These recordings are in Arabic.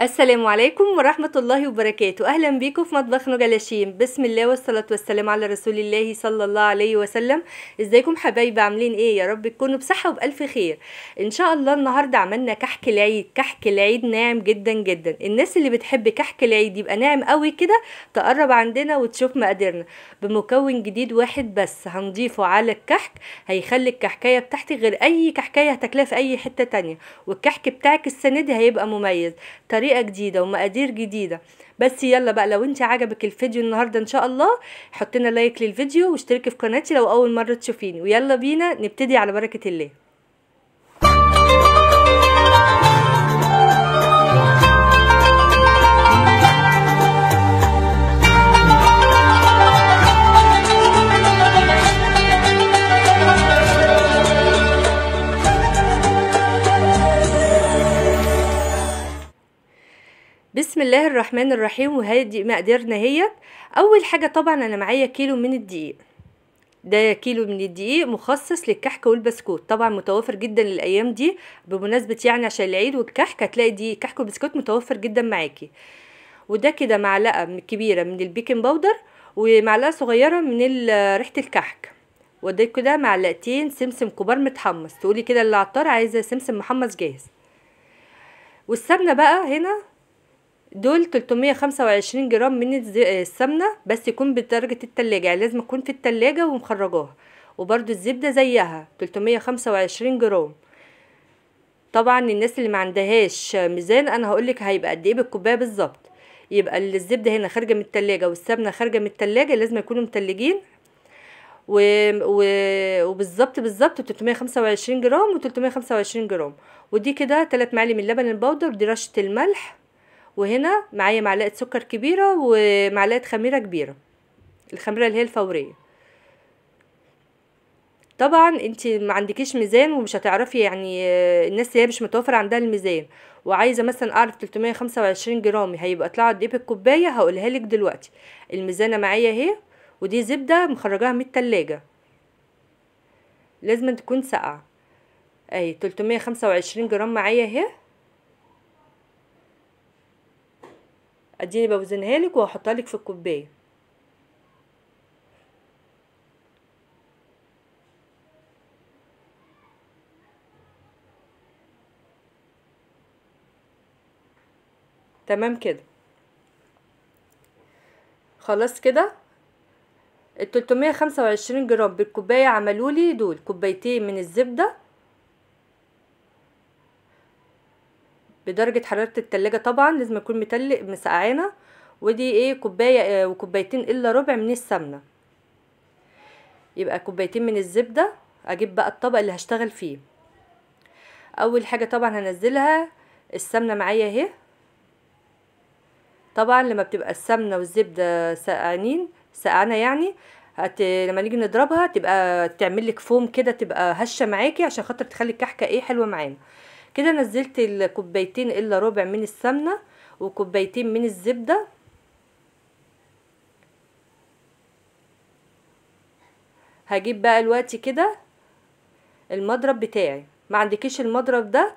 السلام عليكم ورحمة الله وبركاته أهلا بيكم في مطبخ نجا بسم الله والصلاة والسلام على رسول الله صلى الله عليه وسلم ازيكم حبايبي عاملين ايه يا رب تكونوا بصحة وبألف خير ان شاء الله النهاردة عملنا كحك العيد كحك العيد ناعم جدا جدا الناس اللي بتحب كحك العيد يبقى ناعم قوي كده تقرب عندنا وتشوف مقاديرنا بمكون جديد واحد بس هنضيفه على الكحك هيخلي الكحكاية بتاعتي غير اي كحكاية هتاكلها في اي حتة تانية والكحك بتاعك السنة دي هيبقى مميز بطريقه جديده ومقادير جديده بس يلا بقى لو انت عجبك الفيديو النهارده ان شاء الله حطينا لايك للفيديو واشتركي في قناتي لو اول مره تشوفيني ويلا بينا نبتدي على بركه الله الرحمن الرحيم وهادي مقدرنا هي اول حاجه طبعا انا معايا كيلو من الدقيق ده كيلو من الدقيق مخصص للكحك والبسكوت طبعا متوفر جدا الايام دي بمناسبه يعني عشان العيد والكحك هتلاقي دي كحك وبسكوت متوفر جدا معاكي وده كده معلقه كبيره من البيكنج باودر ومعلقه صغيره من ريحه الكحك وده كده معلقتين سمسم كبار متحمص تقولي كده اللي عطار عايزه سمسم محمص جاهز والسمنه بقى هنا دول 325 جرام من آه، السمنه بس يكون بدرجه التلاجة يعني لازم تكون في التلاجة ومخرجاها وبرده الزبده زيها 325 جرام طبعا الناس اللي ما عندهاش ميزان انا هقولك هيبقى قد ايه بالكوبايه بالظبط يبقى الزبده هنا خارجه من التلاجة والسمنه خارجه من التلاجة لازم يكونوا متلجين و... و... وبالظبط بالظبط 325 جرام و 325 جرام ودي كده 3 معالي من اللبن البودر ودي رشه الملح وهنا معايا معلقه سكر كبيره ومعلقه خميره كبيره الخميره اللي هي الفوريه طبعا انت ما عندكيش ميزان ومش هتعرفي يعني آه، الناس اللي هي مش متوفر عندها الميزان وعايزه مثلا اعرف 325 جرام هيبقى طلع قد ايه بالكوبايه هقولها لك دلوقتي الميزانه معايا اهي ودي زبده مخرجاها من التلاجة لازم تكون ساقعه اهي 325 جرام معايا اهي اديني بوزنها لك وهحطها لك في الكوبايه تمام كده خلاص كده ال خمسة جرام بالكوباية عملولي دول كوبايتين من الزبدة بدرجه حراره التلاجة طبعا لازم يكون متلق مسقعانه ودي ايه كوبايه آه، وكوبايتين الا ربع من السمنه يبقى كوبايتين من الزبده اجيب بقى الطبق اللي هشتغل فيه اول حاجه طبعا هنزلها السمنه معايا اهي طبعا لما بتبقى السمنه والزبده سقعانين ساقعانة يعني هت... لما نيجي نضربها تبقى تعمل لك فوم كده تبقى هشه معاكي عشان خاطر تخلي الكحكه ايه حلوه معانا كده نزلت الكوبايتين الا ربع من السمنه وكوبايتين من الزبده هجيب بقى الوقت كده المضرب بتاعي ما عندكيش المضرب ده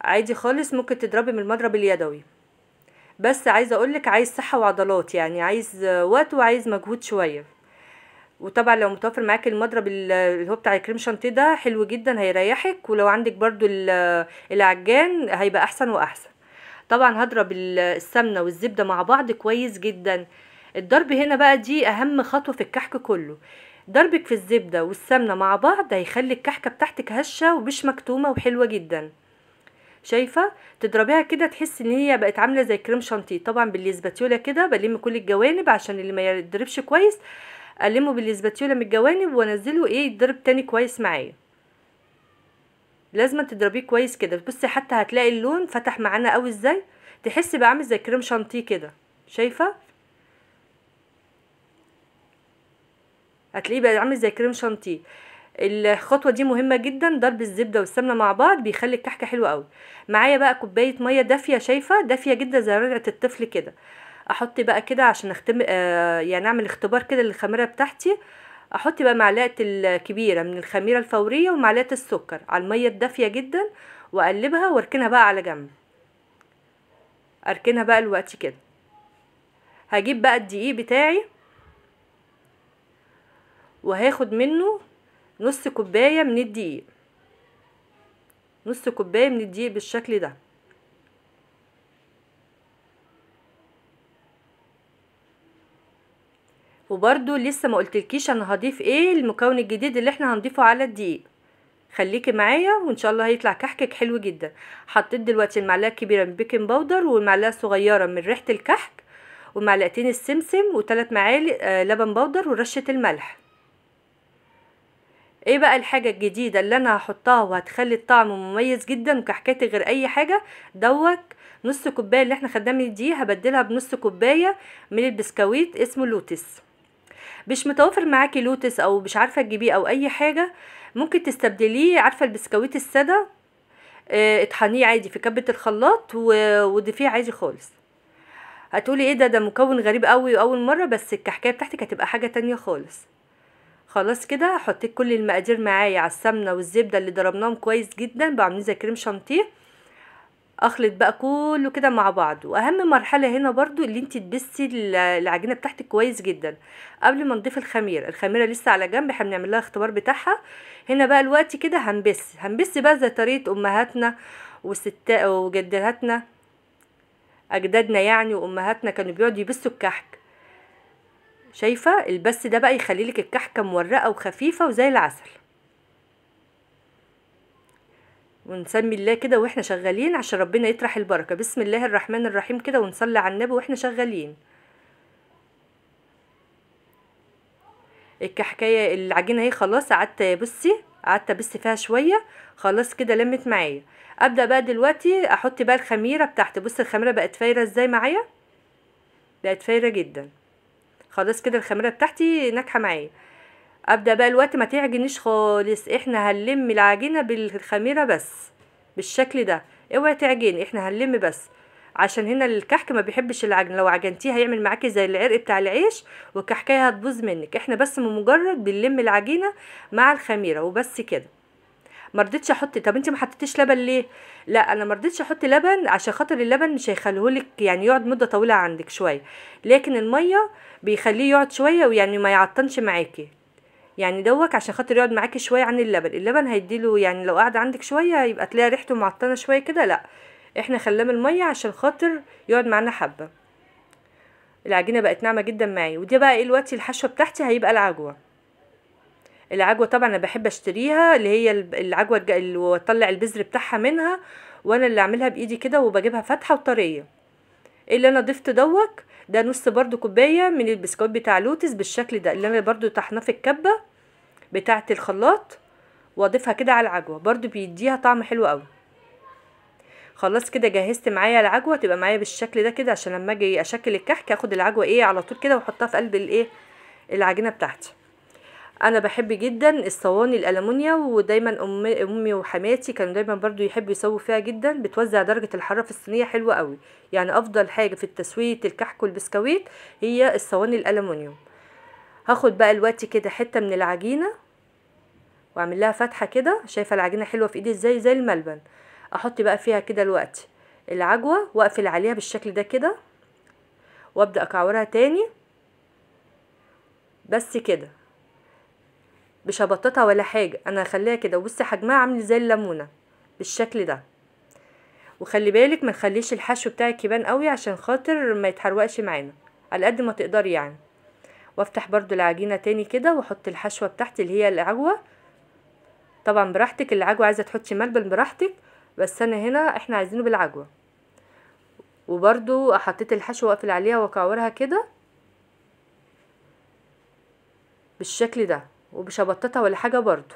عادي خالص ممكن تضربي من المضرب اليدوي بس عايزه اقولك عايز صحه وعضلات يعني عايز وقت وعايز مجهود شويه وطبعا لو متوفر معاك المضرب اللي هو بتاع الكريم شانتيه ده حلو جدا هيريحك ولو عندك برضو العجان هيبقى احسن واحسن طبعا هضرب السمنه والزبده مع بعض كويس جدا الضرب هنا بقى دي اهم خطوه في الكحك كله ضربك في الزبده والسمنه مع بعض هيخلي الكحكه بتاعتك هشه ومش مكتومه وحلوه جدا شايفه تضربيها كده تحس ان هي بقت عامله زي كريم شانتيه طبعا بالاسباتيولا كده بلم كل الجوانب عشان اللي ما يضربش كويس المه بالاسباتيولا من الجوانب وانزله ايه يتضرب تاني كويس معايا لازم تضربيه كويس كده بصي حتى هتلاقي اللون فتح معانا قوي ازاي تحسي بقى عامل زي كريم شانتيه كده شايفه هتلاقيه بقى عامل زي كريم شانتيه الخطوه دي مهمه جدا ضرب الزبده والسمنه مع بعض بيخلي الكحكه حلوه قوي معايا بقى كوبايه ميه دافيه شايفه دافيه جدا زي رجعه الطفل كده احط بقى كده عشان اختم آه يعني اعمل اختبار كده للخميره بتاعتي احط بقى معلقه الكبيره من الخميره الفوريه ومعلقه السكر على الميه الدافيه جدا واقلبها واركنها بقى على جنب اركنها بقى الوقت كده هجيب بقى الدقيق بتاعي وهاخد منه نص كوبايه من الدقيق نص كوبايه من الدقيق بالشكل ده وبرده لسه ما قلتلكيش انا هضيف ايه المكون الجديد اللي احنا هنضيفه على الدقيق خليكي معايا وان شاء الله هيطلع كحكك حلو جدا حطيت دلوقتي المعلقه الكبيره من بيكنج باودر والمعلقه الصغيره من ريحه الكحك ومعلقتين السمسم وثلاث معالق آه لبن باودر ورشه الملح ايه بقى الحاجه الجديده اللي انا هحطها وهتخلي الطعم مميز جدا وكحكاتي غير اي حاجه دوت نص كوبايه اللي احنا خدناه من دي هبدلها بنص كوبايه من البسكويت اسمه لوتس مش متوفر معاكي لوتس او مش عارفه تجيبيه او اي حاجه ممكن تستبدليه عارفه البسكويت الساده آه، اطحنيه عادي في كبه الخلاط وضيفيه عادي خالص هتقولي ايه ده ده مكون غريب قوي واول مره بس الكحكايه بتاعتك هتبقى حاجه تانية خالص خلاص كده حطيت كل المقادير معايا على السمنه والزبده اللي ضربناهم كويس جدا بعمل زي كريم شانتيه اخلط بقى كله كده مع بعض واهم مرحله هنا برضو اللي انت تبسي العجينه بتاعتك كويس جدا قبل ما نضيف الخميره الخميره لسه على جنب احنا بنعمل لها اختبار بتاعها هنا بقى الوقت كده هنبس هنبس بقى زي طريقه امهاتنا وستات وجداتنا اجدادنا يعني وامهاتنا كانوا بيقعدوا يبسوا الكحك شايفه البس ده بقى يخلي لك الكحكه مورقه وخفيفه وزي العسل ونسمي الله كده واحنا شغالين عشان ربنا يطرح البركة بسم الله الرحمن الرحيم كده ونصلي على النبي واحنا شغالين الكحكايه العجينه اهي خلاص قعدت بصي قعدت بس فيها شويه خلاص كده لمت معايا ابدا بقى دلوقتي احط بقى الخميره بتاعتي بصي الخميره بقت فايره ازاي معايا بقت فايره جدا خلاص كده الخميره بتاعتي ناجحه معايا ابدا بقى الوقت ما تعجنيش خالص احنا هنلم العجينه بالخميره بس بالشكل ده اوعي تعجن احنا هنلم بس عشان هنا الكحك ما بيحبش العجن لو عجنتيه هيعمل معاكي زي العرق بتاع العيش والكحكايه هتبوظ منك احنا بس بمجرد بنلم العجينه مع الخميره وبس كده ما رضيتش احط طب انت ما حطيتيش لبن ليه لا انا ما رضيتش احط لبن عشان خاطر اللبن مش هيخليهولك يعني يقعد مده طويله عندك شويه لكن الميه بيخليه يقعد شويه ويعني ما يعطنش معاكي يعني دوك عشان خاطر يقعد معاكي شويه عن اللبن اللبن هيديله يعني لو قعد عندك شويه يبقى تلاقي ريحته معطنه شويه كده لا احنا خلاه من الميه عشان خاطر يقعد معانا حبه العجينه بقت ناعمه جدا معايا ودي بقى ايه دلوقتي الحشوه بتاعتي هيبقى العجوه العجوه طبعا انا بحب اشتريها اللي هي العجوه اللي واطلع البذر بتاعها منها وانا اللي اعملها بايدي كده وبجيبها فاتحه وطريه إيه اللي انا ضفت دوك ده نص برضو كوبايه من البسكوت بتاع لوتس بالشكل ده اللي انا برضو طحناه في الكبه بتاعه الخلاط واضيفها كده على العجوه برضو بيديها طعم حلو قوي خلاص كده جهزت معايا العجوه تبقى معايا بالشكل ده كده عشان لما اجي اشكل الكحك اخد العجوه ايه على طول كده واحطها في قلب الايه العجينه بتاعتي انا بحب جدا الصواني الالمونيا ودايما امي وحماتي كانوا دايما برضو يحبوا يسووا فيها جدا بتوزع درجه الحراره في الصينيه حلوه قوي يعني افضل حاجه في التسويه الكحك والبسكويت هي الصواني الالمونيا هاخد بقى الوقت كده حته من العجينه واعمل لها فتحه كده شايفه العجينه حلوه في ايدي ازاي زي الملبن احط بقى فيها كده الوقت العجوه واقفل عليها بالشكل ده كده وابدا اكعورها تاني بس كده مش هبططها ولا حاجه انا هخليها كده وبصي حجمها عامل زي الليمونه بالشكل ده وخلي بالك ما تخليش الحشو بتاعك يبان قوي عشان خاطر ما يتحرقش معانا على قد ما تقدري يعني وافتح برضو العجينه تاني كده واحط الحشوه بتاعتي اللي هي العجوه طبعا براحتك العجوة عايزه تحطي ملبن براحتك بس انا هنا احنا عايزينه بالعجوه وبرضو حطيت الحشوه واقفل عليها وكعورها كده بالشكل ده وبشبطتها ولا حاجة برضو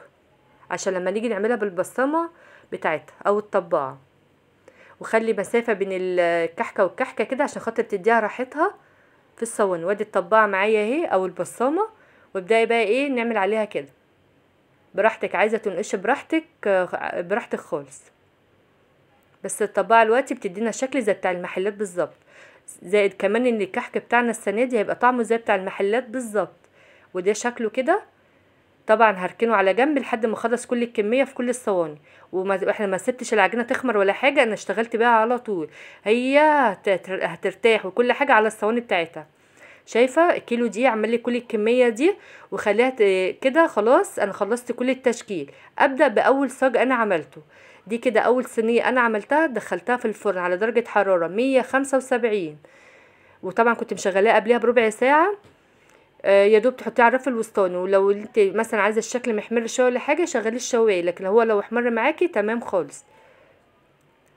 عشان لما نيجي نعملها بالبصمة بتاعتها او الطباعة وخلي مسافة بين الكحكة والكحكة كده عشان خاطر تديها راحتها في الصواني وادي الطباعة معايا اهي او البصامة وابدأي بقى ايه نعمل عليها كده براحتك عايزة تنقش براحتك آه، براحتك خالص بس الطباعة دلوقتي بتدينا شكل زي بتاع المحلات بالظبط زائد كمان ان الكحك بتاعنا السنة دي هيبقى طعمه زي بتاع المحلات بالظبط وده شكله كده طبعا هركنه على جنب لحد ما اخلص كل الكميه في كل الصواني واحنا ما سبتش العجينه تخمر ولا حاجه انا اشتغلت بيها على طول هي هترتاح وكل حاجه على الصواني بتاعتها شايفه الكيلو دي عمل لي كل الكميه دي وخليها كده خلاص انا خلصت كل التشكيل ابدا باول صاج انا عملته دي كده اول صينيه انا عملتها دخلتها في الفرن على درجه حراره 175 وطبعا كنت مشغلاه قبلها بربع ساعه آه، يا دوب تحطيه على الرف الوسطاني ولو انت مثلا عايزه الشكل محمر شويه ولا حاجه شغلي الشوايه لكن هو لو احمر معاكي تمام خالص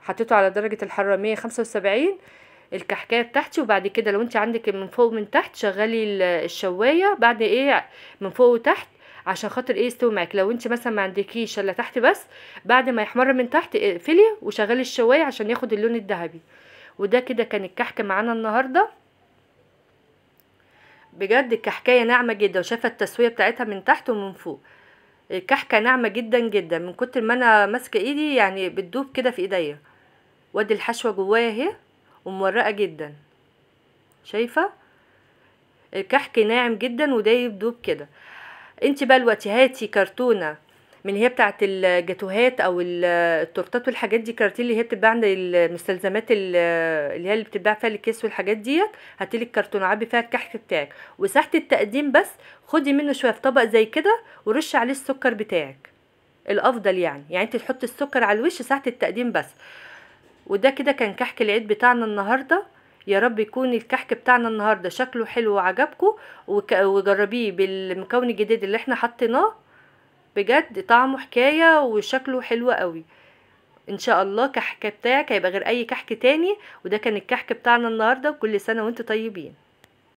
حطيته على درجه الحراره 175 الكحكايه بتاعتي وبعد كده لو انت عندك من فوق من تحت شغلي الشوايه بعد ايه من فوق وتحت عشان خاطر ايه يستوي معاك لو انت مثلا ما عندكيش الا تحت بس بعد ما يحمر من تحت اقفلي وشغلي الشوايه عشان ياخد اللون الذهبي وده كده كان الكحك معانا النهارده بجد الكحكايه ناعمه جدا وشايفه التسويه بتاعتها من تحت ومن فوق الكحكه ناعمه جدا جدا من كتر ما انا ماسكه ايدي يعني بتدوب كده في ايديا وادي الحشوه جوايا اهي ومورقه جدا شايفه الكحك ناعم جدا ودايب دوب كده انت بقى الوقت هاتي كرتونه من هي بتاعه الجاتوهات او التورتات والحاجات دي كارتين اللي هي بتتباع عند المستلزمات اللي هي اللي بتتباع فيها الكيس والحاجات ديت هاتي لك كرتون عبي فيها الكحك بتاعك وساحه التقديم بس خدي منه شويه في طبق زي كده ورشي عليه السكر بتاعك الافضل يعني يعني انت تحطي السكر على الوش ساعه التقديم بس وده كده كان كحك العيد بتاعنا النهارده يا رب يكون الكحك بتاعنا النهارده شكله حلو وعجبكم وجربيه بالمكون الجديد اللي احنا حطيناه بجد طعمه حكايه وشكله حلو قوي ان شاء الله كحك بتاعك هيبقى غير اي كحك تاني وده كان الكحك بتاعنا النهارده وكل سنه وانتم طيبين